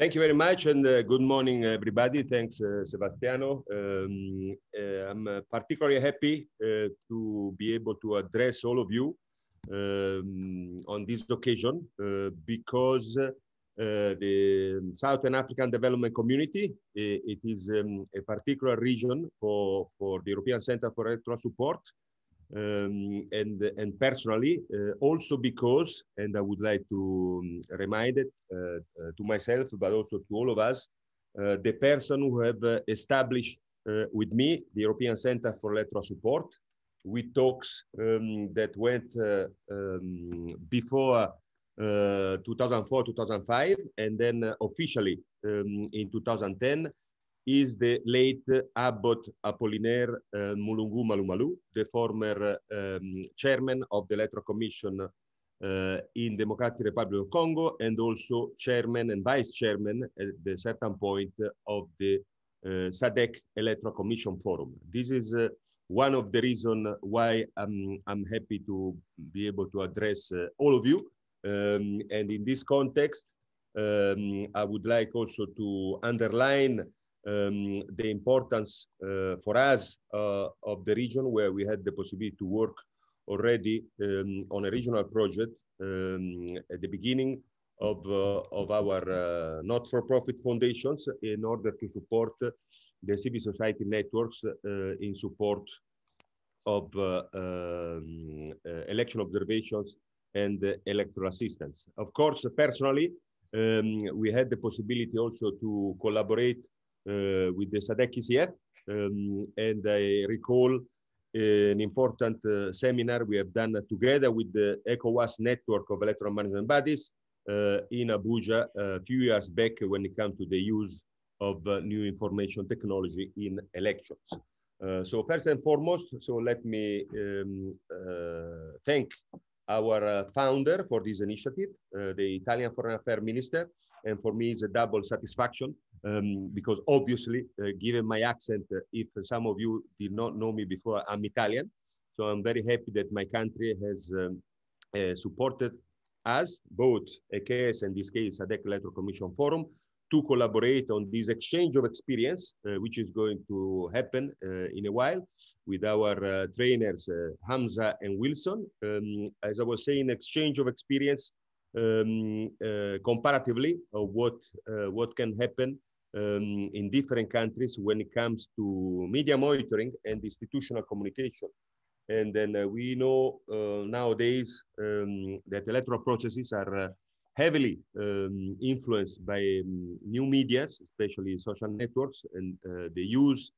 Thank you very much and uh, good morning, everybody. Thanks, uh, Sebastiano. Um, uh, I'm uh, particularly happy uh, to be able to address all of you um, on this occasion uh, because the Southern African Development Community, it, it is um, a particular region for, for the European Center for Electoral Support um, and and personally uh, also because and i would like to um, remind it uh, uh, to myself but also to all of us uh, the person who have uh, established uh, with me the european center for electoral support with talks um, that went um, before 2004 2005 and then officially um, in 2010 is the late Abbot Apollinaire uh, Mulungu Malumalu, the former um, chairman of the Electoral Commission uh, in Democratic Republic of Congo and also chairman and vice chairman at the certain point of the uh, SADC Electoral Commission Forum. This is uh, one of the reasons why I'm, I'm happy to be able to address uh, all of you. Um, and in this context, um, I would like also to underline um, the importance uh, for us uh, of the region where we had the possibility to work already um, on a regional project um, at the beginning of, uh, of our uh, not-for-profit foundations in order to support the civil society networks uh, in support of uh, um, election observations and electoral assistance. Of course, personally, um, we had the possibility also to collaborate uh, with the Sadekis here, Um, and I recall uh, an important uh, seminar we have done together with the ECOWAS network of electron management bodies in Abuja a few years back when it comes to the use of new information technology in elections. so first and foremost, so let me um, thank our uh, founder for this initiative, uh, the Italian Foreign Affairs Minister. And for me, it's a double satisfaction um, because obviously, uh, given my accent, uh, if some of you did not know me before, I'm Italian. So I'm very happy that my country has um, uh, supported us, both AKS and this case, ADEC Electoral Commission Forum, to collaborate on this exchange of experience, uh, which is going to happen uh, in a while with our uh, trainers, Hamza and Wilson. Um, as I was saying, exchange of experience um, comparatively of what, what can happen um, in different countries when it comes to media monitoring and institutional communication. And then uh, we know uh, nowadays um, that electoral processes are uh, heavily um, influenced by um, new medias, especially social networks and uh, the use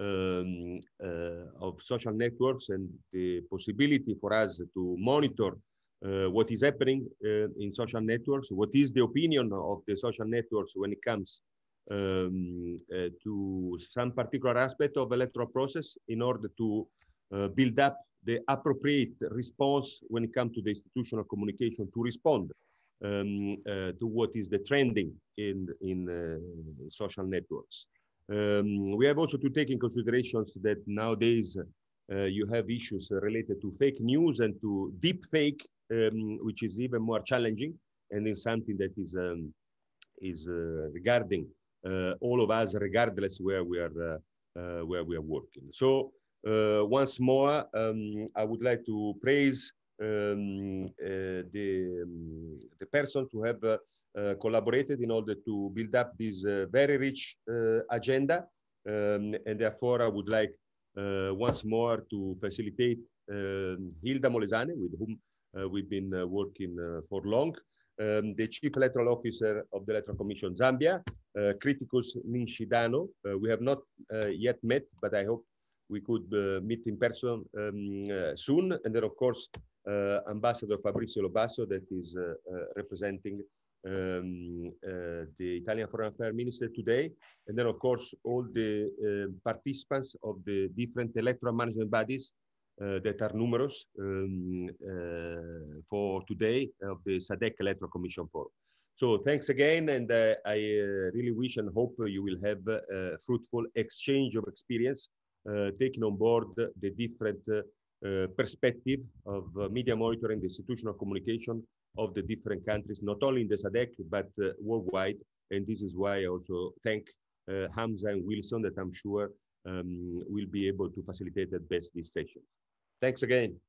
um, uh, of social networks and the possibility for us to monitor uh, what is happening in social networks, what is the opinion of the social networks when it comes um, uh, to some particular aspect of electoral process in order to uh, build up the appropriate response when it comes to the institutional communication to respond um, uh, to what is the trending in, in uh, social networks. Um, we have also to take in considerations that nowadays uh, you have issues related to fake news and to deep fake, um, which is even more challenging and is something that is, um, is uh, regarding uh, all of us, regardless where we are, uh, uh, where we are working. So once more, um, I would like to praise um, the, um, the person who have collaborated in order to build up this very rich agenda. Um, and therefore, I would like once more to facilitate um, Hilda Molesane, with whom uh, we've been uh, working uh, for long, um, the Chief Electoral Officer of the Electoral Commission Zambia, uh, Criticus Ninshidano. Uh, we have not uh, yet met, but I hope we could uh, meet in person um, uh, soon. And then, of course, Ambassador Fabrizio Lobasso, that is representing um, uh, the Italian Foreign Affairs Minister today, and then of course all the uh, participants of the different electoral management bodies Eh, that are numerous um, eh, for today of the SADC Electoral Commission Forum. So thanks again, and uh, I uh, really wish and hope you will have a fruitful exchange of experience, uh, taking on board the different uh, perspective of uh, media monitoring, the institutional communication of the different countries, not only in the SADC, but uh, worldwide. And this is why I also thank Hamza and Wilson that I'm sure um, will be able to facilitate at best this session. Thanks again.